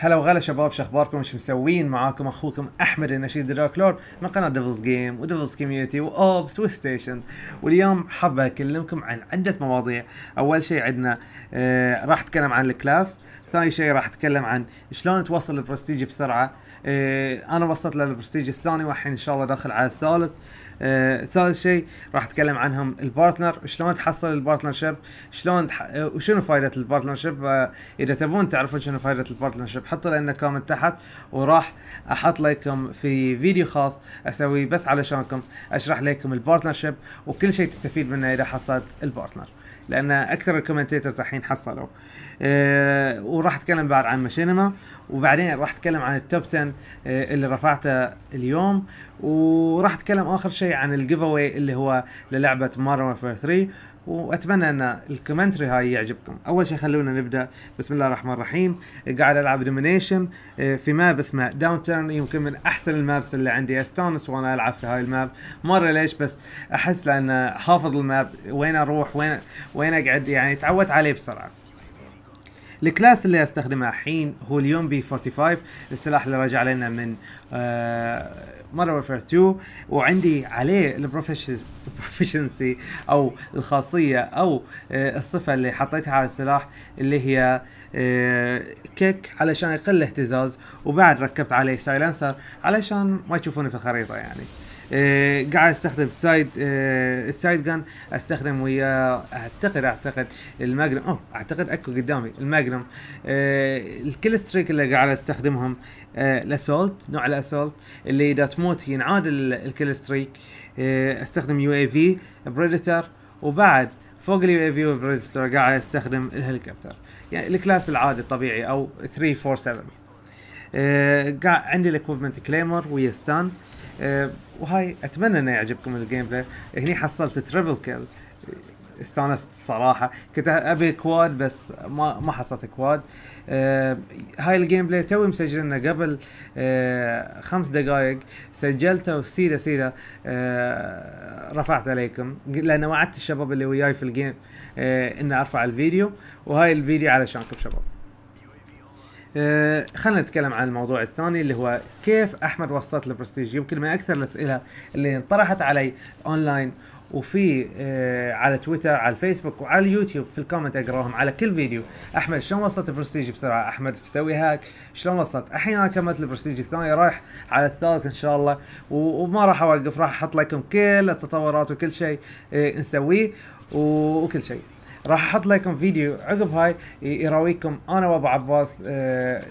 هلا وغلا شباب شخباركم ايش مسوين معاكم اخوكم احمد النشيد دراك لورد من قناه ديفلز جيم وديفلز كوميونتي واوبس وستيشن واليوم حابه اكلمكم عن عده مواضيع اول شيء عندنا آه راح اتكلم عن الكلاس ثاني شيء راح اتكلم عن شلون توصل البرستيج بسرعه آه انا وصلت للبرستيج الثاني والحين ان شاء الله داخل على الثالث آه، ثالث شيء راح اتكلم عنهم البارتنر شلون تحصل شيب شلون تح... آه، وشنو فائده البارتنرشيب آه، اذا تبون تعرفون شنو فائده شيب حطوا لنا كومنت تحت وراح احط لكم في فيديو خاص اسويه بس علشانكم اشرح لكم شيب وكل شيء تستفيد منه اذا حصلت البارتنر لان اكثر الكومنتيترز الحين حصلوا أه وراح اتكلم بعد عن ماشينما وبعدين راح اتكلم عن التوب 10 أه اللي رفعته اليوم وراح اتكلم اخر شيء عن الجيف اللي هو للعبه مارو 3 واتمنى ان الكومنتري هاي يعجبكم اول شيء خلونا نبدا بسم الله الرحمن الرحيم قاعد العب دومينيشن آه، في ماب اسمه داون تيرن يمكن من احسن المابس اللي عندي استانس وانا العب في هاي الماب ما ادري ليش بس احس لان حافظ الماب وين اروح وين وين اقعد يعني تعودت عليه بسرعه الكلاس اللي استخدمه الحين هو اليوم بي 45 السلاح اللي راجع علينا من مره وفر 2 وعندي عليه البروفيشنسي او الخاصيه او آه، الصفه اللي حطيتها على السلاح اللي هي كيك آه، علشان يقل الاهتزاز وبعد ركبت عليه سايلنسر علشان ما تشوفوني في الخريطه يعني آه، قاعد استخدم سايد آه، السايد جان استخدم ويا اعتقد اعتقد الماجنم اوف اعتقد اكو قدامي الماجنم الكل آه، ستريك اللي قاعد استخدمهم الاسولت نوع الاسولت اللي اذا تموت ينعاد الكل ستريك استخدم يو اي في بريدتر وبعد فوق اليو اي في والبريدتر قاعد استخدم الهليكوبتر يعني الكلاس العادي الطبيعي او 347 قاعد عندي الاكوبمنت كليمر ويا ستان آه، وهاي اتمنى انه يعجبكم الجيم بلاي هني حصلت تريبل كيل استانست صراحه كنت ابي كواد بس ما ما حصلت كواد آه هاي الجيم بلاي توي مسجلنا قبل آه خمس دقائق سجلته وسيده سيده آه رفعت عليكم لان وعدت الشباب اللي وياي في الجيم آه ان ارفع الفيديو وهاي الفيديو علشانكم شباب أه خلينا نتكلم عن الموضوع الثاني اللي هو كيف احمد وصلت للبرستيج يمكن من اكثر الاسئله اللي انطرحت علي اونلاين وفي آه، على تويتر على الفيسبوك وعلى اليوتيوب في الكومنت اقراهم على كل فيديو احمد شلون وصلت البرستيج بسرعه احمد بسوي هاك شلون وصلت الحين انا كملت البرستيج الثاني رايح على الثالث ان شاء الله وما راح اوقف راح احط لكم كل التطورات وكل شيء آه، نسويه وكل شيء راح احط لكم فيديو عقب هاي يراويكم انا وابو عباس أه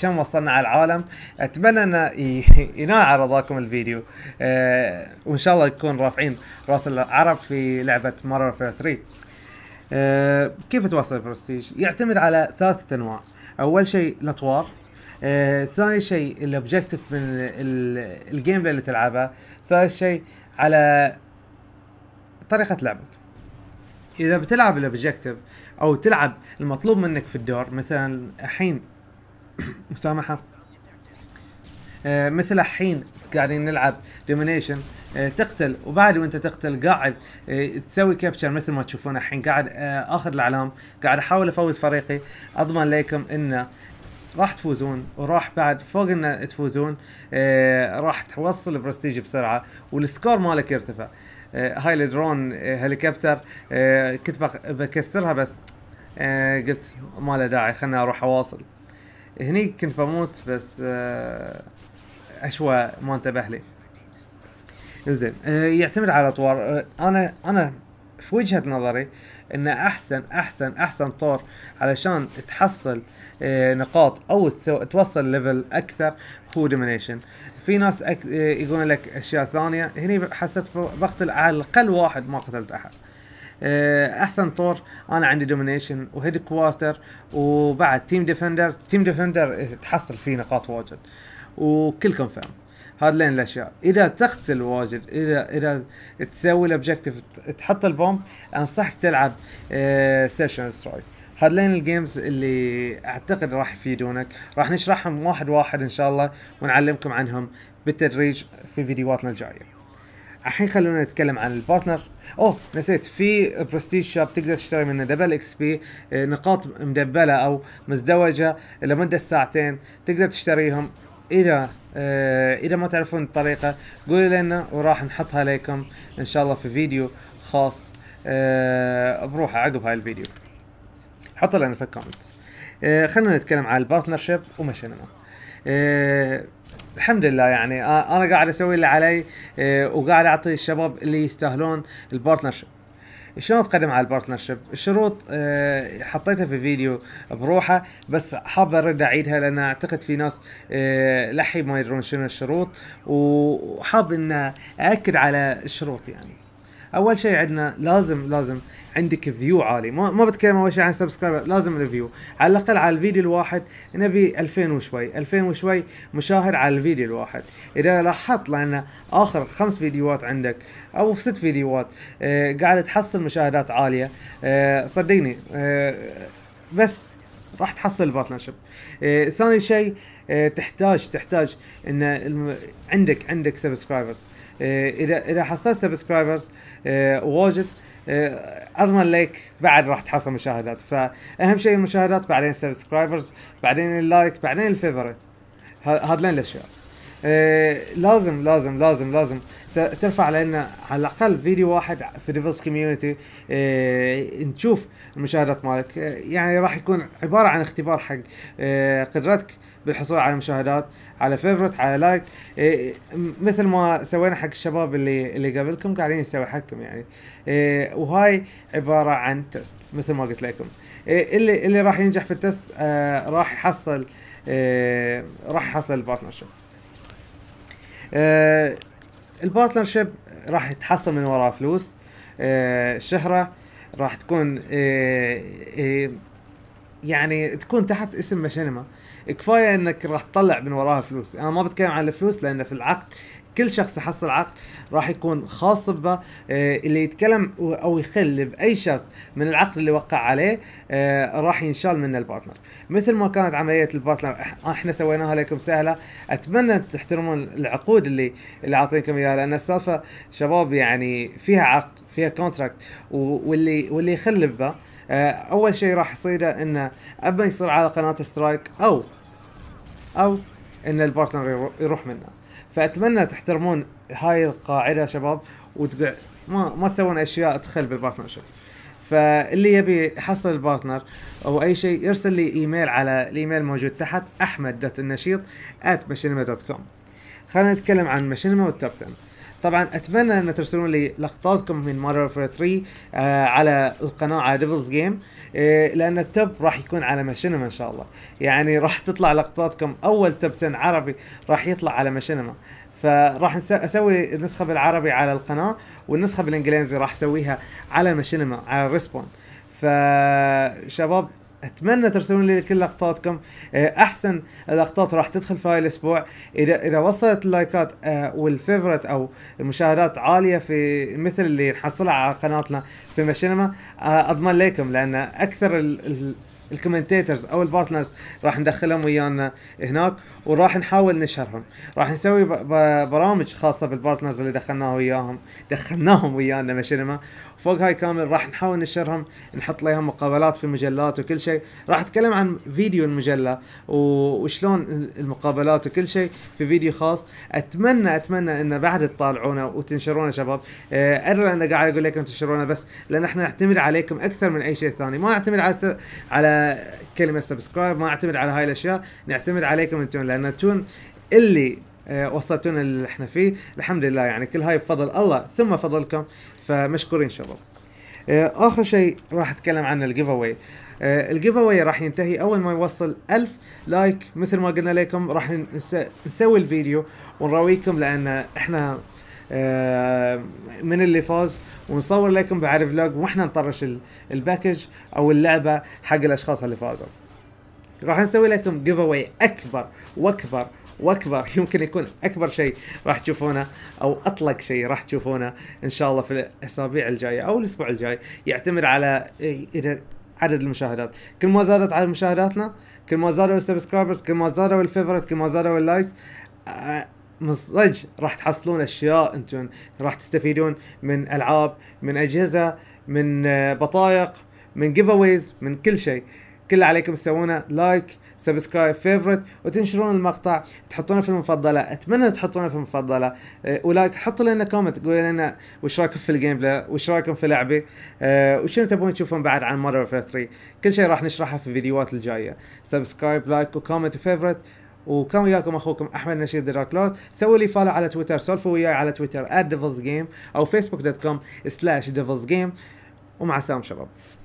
كم وصلنا على العالم اتمنى ان ينال على رضاكم الفيديو أه وان شاء الله يكون رافعين راس العرب في لعبه مارو 3 أه كيف توصل البرستيج يعتمد على ثلاثة انواع اول شيء الاطوار آه، ثاني شيء الاوبجكتيف من الجيم بلاي اللي تلعبها ثالث شيء على طريقه لعبك اذا بتلعب الاوبجيكتيف او تلعب المطلوب منك في الدور مثلا الحين مسامحه آه مثل الحين قاعدين نلعب دومينيشن آه تقتل وبعد وانت تقتل قاعد آه تسوي كابتشر مثل ما تشوفون الحين قاعد آه، اخذ الاعلام قاعد احاول افوز فريقي اضمن لكم انه راح تفوزون وراح بعد فوق ان تفوزون آه، راح توصل برستيج بسرعه والسكور مالك يرتفع آه، هاي الدرون آه، هليكوبتر آه، كنت بكسرها بس قلت ما له داعي خلنا اروح اواصل هني كنت بموت بس اشوى ما انتبه لي زين يعتمد على اطوار انا انا في وجهه نظري ان احسن احسن احسن طور علشان تحصل نقاط او توصل ليفل اكثر هو دومينيشن في ناس أك... يقول لك اشياء ثانيه هني حسيت بقتل على الاقل واحد ما قتلت احد آه، احسن طور انا عندي دومينيشن وهيد كوارتر وبعد تيم ديفندر تيم ديفندر تحصل فيه نقاط واجد وكل كونفيرم لين الاشياء اذا تقتل واجد اذا اذا تسوي الاوبجيكتيف تحط البومب انصحك تلعب سيشن آه، سترايك هذين الجيمز اللي اعتقد راح يفيدونك راح نشرحهم واحد واحد ان شاء الله ونعلمكم عنهم بالتدريج في فيديوهاتنا الجايه الحين خلونا نتكلم عن البارتنر اوه نسيت في برستيج شوب تقدر تشتري منه دبل اكس بي نقاط مدبله او مزدوجه لمده ساعتين تقدر تشتريهم اذا آه، اذا ما تعرفون الطريقه قولوا لنا وراح نحطها لكم ان شاء الله في فيديو خاص آه، بروحه عقب هاي الفيديو حط لنا في الكومنت آه، خلينا نتكلم عن البارتنرشيب ومشينا آه الحمد لله يعني آه، انا قاعد اسوي اللي علي آه، وقاعد اعطي الشباب اللي يستاهلون البارتنرشيب شلون تقدم على البارتنرشيب الشروط حطيتها في فيديو بروحه بس حاب ارد اعيدها لان اعتقد في ناس لحي ما يدرون شنو الشروط وحاب ان اكد على الشروط يعني اول شيء عندنا لازم لازم عندك فيو عالي ما ما بتكلم اول شيء عن سبسكرايبر لازم الفيو على الاقل على الفيديو الواحد نبي 2000 وشوي 2000 وشوي مشاهد على الفيديو الواحد اذا لاحظت لان اخر خمس فيديوهات عندك او ست فيديوهات آه قاعد تحصل مشاهدات عاليه آه صدقني آه بس راح تحصل بارتنرشيب آه ثاني شيء آه تحتاج تحتاج ان عندك عندك سبسكرايبرز إيه، اذا اذا حصلت سبسكرايبرز واجد إيه، اضمن لك بعد راح تحصل مشاهدات فاهم شيء المشاهدات بعدين السبسكرايبرز بعدين اللايك بعدين الفيفوريت هذين الاشياء آه، لازم لازم لازم لازم ترفع لنا على الاقل فيديو واحد في ديفلز كوميونتي آه، نشوف المشاهدات مالك آه، يعني راح يكون عباره عن اختبار حق قدرتك بالحصول على مشاهدات على فيفرت على لايك مثل ما سوينا حق الشباب اللي اللي قبلكم قاعدين نسوي حقكم يعني وهاي عباره عن تيست مثل ما قلت لكم اللي اللي راح ينجح في التيست راح يحصل راح يحصل بارتنرشيب آه البارتنرشيب راح يتحصل من وراء فلوس آه الشهره راح تكون آه آه يعني تكون تحت اسم مشينما كفايه انك راح تطلع من وراها فلوس انا ما بتكلم عن الفلوس لان في العقد كل شخص يحصل عقد راح يكون خاص به آه، اللي يتكلم او يخل باي شرط من العقد اللي وقع عليه آه، راح ينشال منه البارتنر مثل ما كانت عمليه البارتنر احنا سويناها لكم سهله اتمنى تحترمون العقود اللي اللي اعطيكم اياها لان السالفه شباب يعني فيها عقد فيها كونتراكت واللي واللي يخل به آه، اول شيء راح يصيده انه اما يصير على قناه سترايك او او ان البارتنر يروح منه فاتمنى تحترمون هاي القاعده شباب وتقع ما ما تسوون اشياء تخل بالبارتنرشيب فاللي يبي يحصل البارتنر او اي شيء يرسل لي ايميل على الايميل الموجود تحت احمد دوت النشيط مشينما دوت كوم خلينا نتكلم عن مشينما والتوب 10 طبعا اتمنى ان ترسلون لي لقطاتكم من مارفل 3 آه على القناه على ديفلز جيم إيه، لان التب راح يكون على ماشينما ان شاء الله يعني راح تطلع لقطاتكم اول تب 10 عربي راح يطلع على ماشينما فراح اسوي النسخه بالعربي على القناه والنسخه بالانجليزي راح اسويها على ماشينما على ريسبون فشباب اتمنى ترسلون لي كل لقطاتكم آه، احسن لقطات راح تدخل في هاي الاسبوع اذا اذا وصلت اللايكات آه، والفيفرت او المشاهدات عاليه في مثل اللي نحصلها على قناتنا في ماشينما آه، اضمن لكم لان اكثر ال الكومنتيترز او البارتنرز راح ندخلهم ويانا هناك وراح نحاول نشهرهم راح نسوي برامج خاصه بالبارتنرز اللي دخلناها وياهم دخلناهم ويانا مشينما فوق هاي كامل راح نحاول نشرهم نحط لهم مقابلات في مجلات وكل شيء راح اتكلم عن فيديو المجله وشلون المقابلات وكل شيء في فيديو خاص اتمنى اتمنى ان بعد تطالعونا وتنشرونا شباب آه، ادري انا قاعد اقول لكم تنشرونا بس لان احنا نعتمد عليكم اكثر من اي شيء ثاني ما نعتمد على على كلمه سبسكرايب ما اعتمد على هاي الاشياء نعتمد عليكم انتم لان تون اللي آه، وصلتونا اللي احنا فيه الحمد لله يعني كل هاي بفضل الله ثم فضلكم فمشكورين شباب آه، اخر شيء راح اتكلم عن الجيف اواي الجيف اواي راح ينتهي اول ما يوصل ألف لايك مثل ما قلنا لكم راح نسوي الفيديو ونراويكم لان احنا آه، من اللي فاز ونصور لكم بعد فلوج واحنا نطرش الباكج او اللعبه حق الاشخاص اللي فازوا راح نسوي لكم جيف اواي اكبر واكبر واكبر يمكن يكون اكبر شيء راح تشوفونه او اطلق شيء راح تشوفونه ان شاء الله في الاسابيع الجايه او الاسبوع الجاي يعتمد على اذا عدد المشاهدات كل ما زادت عدد مشاهداتنا كل ما زادوا السبسكرايبرز كل ما زادوا الفيفورت كل ما زادوا اللايكس آه، صدق راح تحصلون اشياء انتم راح تستفيدون من العاب من اجهزه من آه، بطايق من جيف اويز من كل شيء كل اللي عليكم تسوونه لايك سبسكرايب فيفورت وتنشرون المقطع تحطونه في المفضله اتمنى تحطونه في المفضله آه، ولايك حطوا لنا كومنت قولوا لنا وش رايكم في الجيم بلاي وش رايكم في لعبي آه، وشنو تبون تشوفون بعد عن ماريو 3 كل شيء راح نشرحه في الفيديوهات الجايه سبسكرايب لايك وكومنت وفيفورت وكان وياكم اخوكم احمد نشيد دراك لورد سووا لي فولو على تويتر سولفوا وياي على تويتر @devilsgame او facebook.com/devilsgame ومع السلامه شباب